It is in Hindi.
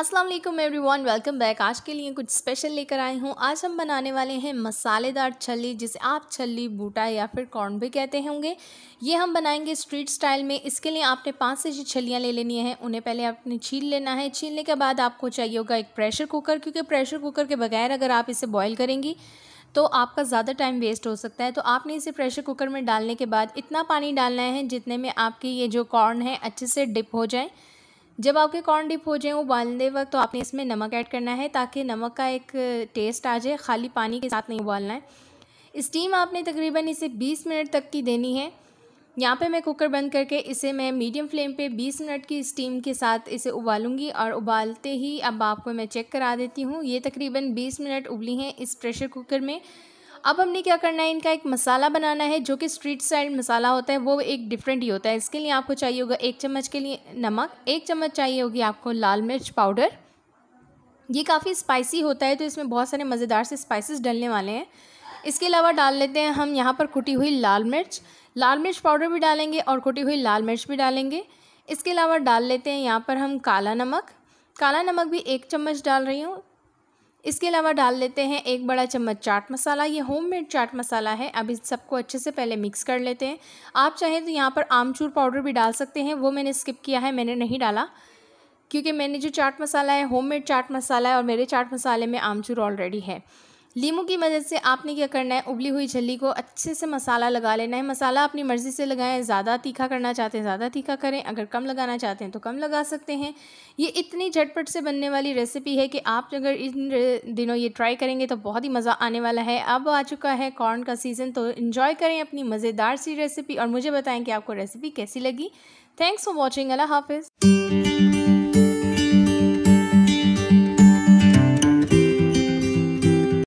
अस्सलाम वालेकुम वन वेलकम बैक आज के लिए कुछ स्पेशल लेकर आए हूँ आज हम बनाने वाले हैं मसालेदार छली जिसे आप छली बूटा या फिर कॉर्न भी कहते होंगे ये हम बनाएंगे स्ट्रीट स्टाइल में इसके लिए आपने पाँच से छह छलियाँ ले लेनी हैं उन्हें पहले आपने छील लेना है छीलने के बाद आपको चाहिए होगा एक प्रेशर कुकर क्योंकि प्रेशर कुकर के बगैर अगर आप इसे बॉयल करेंगी तो आपका ज़्यादा टाइम वेस्ट हो सकता है तो आपने इसे प्रेशर कुकर में डालने के बाद इतना पानी डालना है जितने में आपके ये जो कॉर्न है अच्छे से डिप हो जाए जब आपके कॉर्न डिप हो जाए उबालने वक्त तो आपने इसमें नमक ऐड करना है ताकि नमक का एक टेस्ट आ जाए खाली पानी के साथ नहीं उबालना है स्टीम आपने तकरीबन इसे 20 मिनट तक की देनी है यहाँ पे मैं कुकर बंद करके इसे मैं मीडियम फ्लेम पे 20 मिनट की स्टीम के साथ इसे उबालूंगी और उबालते ही अब आपको मैं चेक करा देती हूँ ये तकरीबन 20 मिनट उबली हैं इस प्रेशर कुकर में अब हमने क्या करना है इनका एक मसाला बनाना है जो कि स्ट्रीट साइड मसाला होता है वो एक डिफरेंट ही होता है इसके लिए आपको चाहिए होगा एक चम्मच के लिए नमक एक चम्मच चाहिए होगी आपको लाल मिर्च पाउडर ये काफ़ी स्पाइसी होता है तो इसमें बहुत सारे मज़ेदार से स्पाइसेस डलने वाले हैं इसके अलावा डाल लेते हैं हम यहाँ पर कुटी हुई लाल मिर्च लाल मिर्च पाउडर भी डालेंगे और कुटी हुई लाल मिर्च भी डालेंगे इसके अलावा डाल लेते हैं यहाँ पर हम काला नमक काला नमक भी एक चम्मच डाल रही हूँ इसके अलावा डाल लेते हैं एक बड़ा चम्मच चाट मसाला ये होममेड चाट मसाला है अब इस सबको अच्छे से पहले मिक्स कर लेते हैं आप चाहें तो यहाँ पर आमचूर पाउडर भी डाल सकते हैं वो मैंने स्किप किया है मैंने नहीं डाला क्योंकि मैंने जो चाट मसाला है होममेड चाट मसाला है और मेरे चाट मसाले में आमचूर ऑलरेडी है लीमू की मदद से आपने क्या करना है उबली हुई झल्ली को अच्छे से मसाला लगा लेना है मसाला अपनी मर्ज़ी से लगाएं ज़्यादा तीखा करना चाहते हैं ज़्यादा तीखा करें अगर कम लगाना चाहते हैं तो कम लगा सकते हैं ये इतनी झटपट से बनने वाली रेसिपी है कि आप अगर इन दिनों ये ट्राई करेंगे तो बहुत ही मज़ा आने वाला है अब आ चुका है कॉर्न का सीज़न तो इन्जॉय करें अपनी मज़ेदार सी रेसिपी और मुझे बताएँ कि आपको रेसिपी कैसी लगी थैंक्स फॉर वॉचिंग अला हाफिज़